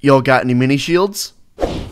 Y'all got any mini shields?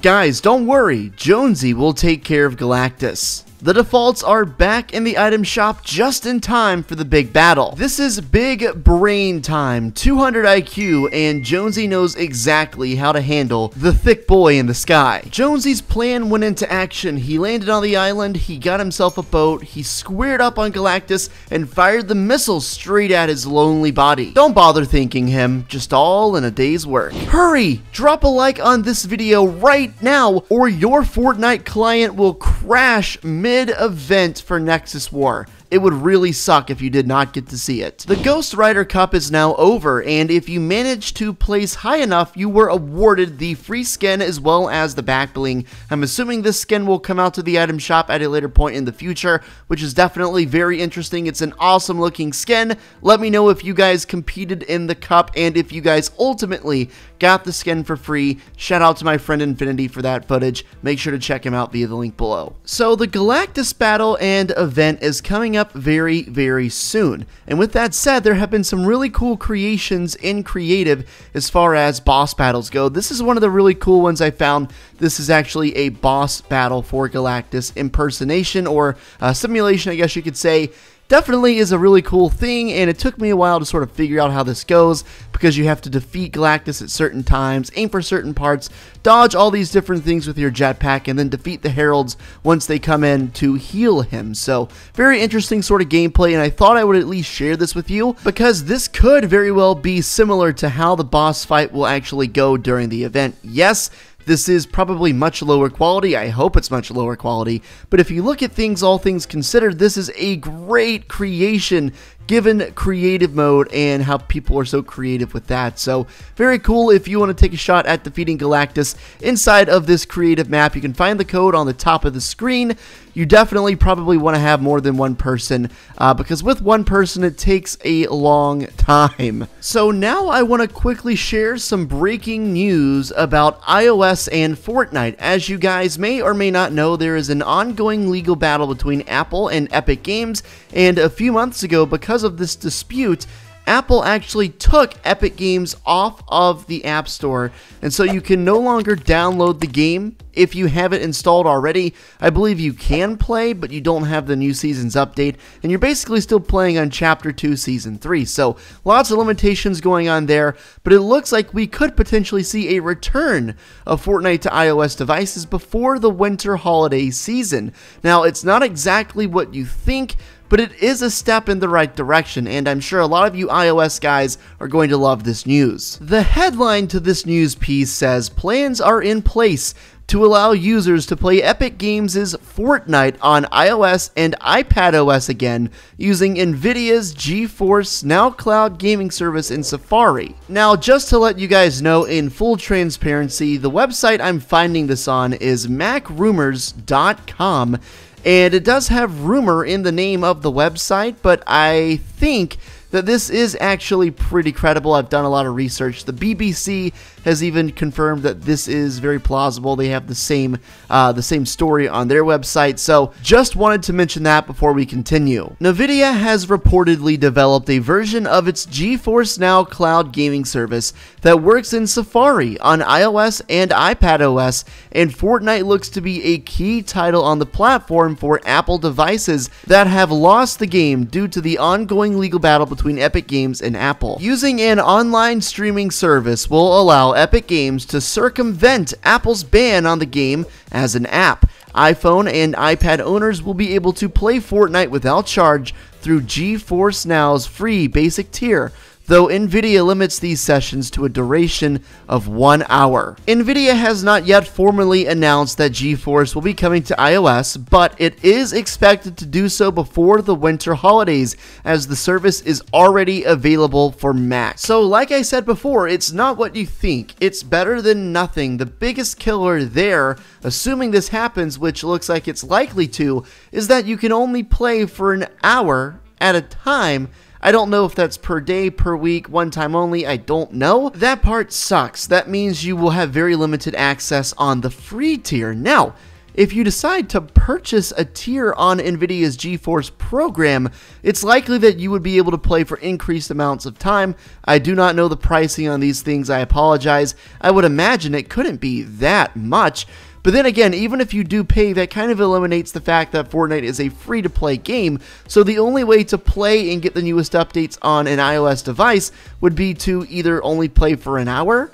Guys, don't worry, Jonesy will take care of Galactus. The defaults are back in the item shop just in time for the big battle. This is big brain time, 200 IQ, and Jonesy knows exactly how to handle the thick boy in the sky. Jonesy's plan went into action. He landed on the island, he got himself a boat, he squared up on Galactus, and fired the missile straight at his lonely body. Don't bother thanking him, just all in a day's work. Hurry! Drop a like on this video right now, or your Fortnite client will crash mid event for Nexus War. It would really suck if you did not get to see it. The Ghost Rider Cup is now over, and if you managed to place high enough, you were awarded the free skin as well as the back bling. I'm assuming this skin will come out to the item shop at a later point in the future, which is definitely very interesting. It's an awesome looking skin. Let me know if you guys competed in the cup and if you guys ultimately Got the skin for free. Shout out to my friend Infinity for that footage. Make sure to check him out via the link below. So the Galactus battle and event is coming up very, very soon. And with that said, there have been some really cool creations in creative as far as boss battles go. This is one of the really cool ones I found. This is actually a boss battle for Galactus impersonation or uh, simulation, I guess you could say definitely is a really cool thing, and it took me a while to sort of figure out how this goes because you have to defeat Galactus at certain times, aim for certain parts, dodge all these different things with your jetpack, and then defeat the Heralds once they come in to heal him. So, very interesting sort of gameplay, and I thought I would at least share this with you because this could very well be similar to how the boss fight will actually go during the event. Yes, this is probably much lower quality. I hope it's much lower quality. But if you look at things, all things considered, this is a great creation given creative mode and how people are so creative with that. So, very cool if you want to take a shot at defeating Galactus inside of this creative map. You can find the code on the top of the screen. You definitely probably want to have more than one person uh, because with one person it takes a long time. So, now I want to quickly share some breaking news about iOS and Fortnite. As you guys may or may not know, there is an ongoing legal battle between Apple and Epic Games, and a few months ago, because because of this dispute, Apple actually took Epic Games off of the App Store, and so you can no longer download the game if you have it installed already. I believe you can play, but you don't have the new season's update, and you're basically still playing on Chapter 2, Season 3. So lots of limitations going on there, but it looks like we could potentially see a return of Fortnite to iOS devices before the winter holiday season. Now, it's not exactly what you think but it is a step in the right direction, and I'm sure a lot of you iOS guys are going to love this news. The headline to this news piece says, Plans are in place to allow users to play Epic Games' Fortnite on iOS and iPadOS again using NVIDIA's GeForce Now Cloud gaming service in Safari. Now, just to let you guys know in full transparency, the website I'm finding this on is macrumors.com and it does have rumor in the name of the website, but I think that this is actually pretty credible. I've done a lot of research. The BBC has even confirmed that this is very plausible. They have the same uh, the same story on their website. So just wanted to mention that before we continue. Nvidia has reportedly developed a version of its GeForce Now cloud gaming service that works in Safari on iOS and iPadOS, and Fortnite looks to be a key title on the platform for Apple devices that have lost the game due to the ongoing legal battle between Epic Games and Apple. Using an online streaming service will allow Epic Games to circumvent Apple's ban on the game as an app. iPhone and iPad owners will be able to play Fortnite without charge through GeForce Now's free basic tier though NVIDIA limits these sessions to a duration of one hour. NVIDIA has not yet formally announced that GeForce will be coming to iOS, but it is expected to do so before the winter holidays, as the service is already available for Mac. So, like I said before, it's not what you think, it's better than nothing. The biggest killer there, assuming this happens, which looks like it's likely to, is that you can only play for an hour at a time I don't know if that's per day, per week, one time only, I don't know. That part sucks. That means you will have very limited access on the free tier. Now, if you decide to purchase a tier on NVIDIA's GeForce program, it's likely that you would be able to play for increased amounts of time. I do not know the pricing on these things, I apologize. I would imagine it couldn't be that much, but then again, even if you do pay, that kind of eliminates the fact that Fortnite is a free to play game. So the only way to play and get the newest updates on an iOS device would be to either only play for an hour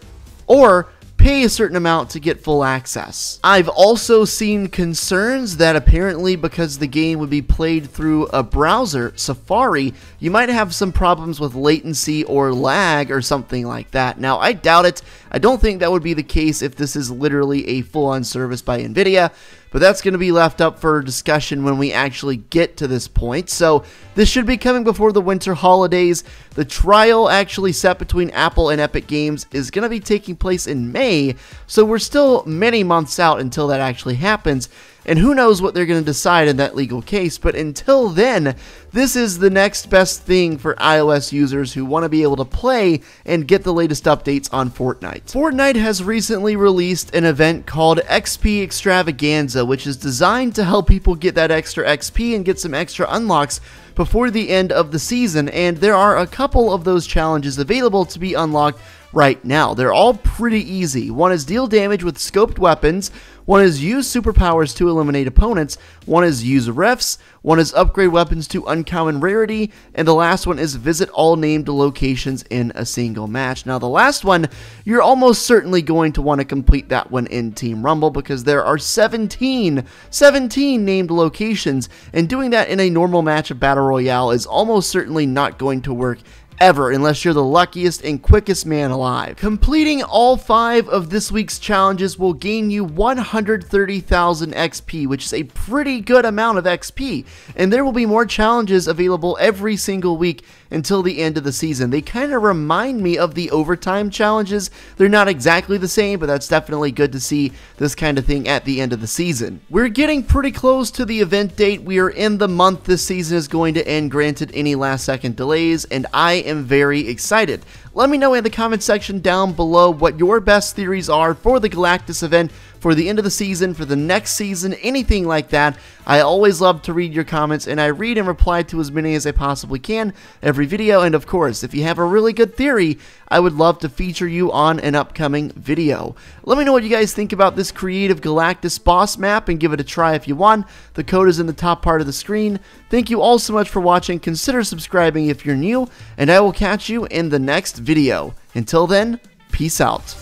or pay a certain amount to get full access. I've also seen concerns that apparently because the game would be played through a browser, Safari, you might have some problems with latency or lag or something like that. Now, I doubt it I don't think that would be the case if this is literally a full on service by NVIDIA, but that's going to be left up for discussion when we actually get to this point. So this should be coming before the winter holidays. The trial actually set between Apple and Epic Games is going to be taking place in May, so we're still many months out until that actually happens. And who knows what they're going to decide in that legal case, but until then, this is the next best thing for iOS users who want to be able to play and get the latest updates on Fortnite. Fortnite has recently released an event called XP Extravaganza, which is designed to help people get that extra XP and get some extra unlocks before the end of the season, and there are a couple of those challenges available to be unlocked right now. They're all pretty easy. One is deal damage with scoped weapons, one is use superpowers to eliminate opponents, one is use refs, one is upgrade weapons to uncommon rarity, and the last one is visit all named locations in a single match. Now, the last one, you're almost certainly going to want to complete that one in Team Rumble because there are 17, 17 named locations, and doing that in a normal match of Battle Royale is almost certainly not going to work ever unless you're the luckiest and quickest man alive. Completing all five of this week's challenges will gain you 130,000 XP, which is a pretty good amount of XP, and there will be more challenges available every single week until the end of the season. They kind of remind me of the overtime challenges. They're not exactly the same, but that's definitely good to see this kind of thing at the end of the season. We're getting pretty close to the event date. We are in the month this season is going to end, granted any last second delays, and I am very excited. Let me know in the comment section down below what your best theories are for the Galactus event for the end of the season, for the next season, anything like that. I always love to read your comments, and I read and reply to as many as I possibly can every video. And of course, if you have a really good theory, I would love to feature you on an upcoming video. Let me know what you guys think about this Creative Galactus boss map and give it a try if you want. The code is in the top part of the screen. Thank you all so much for watching. Consider subscribing if you're new, and I will catch you in the next video. Until then, peace out.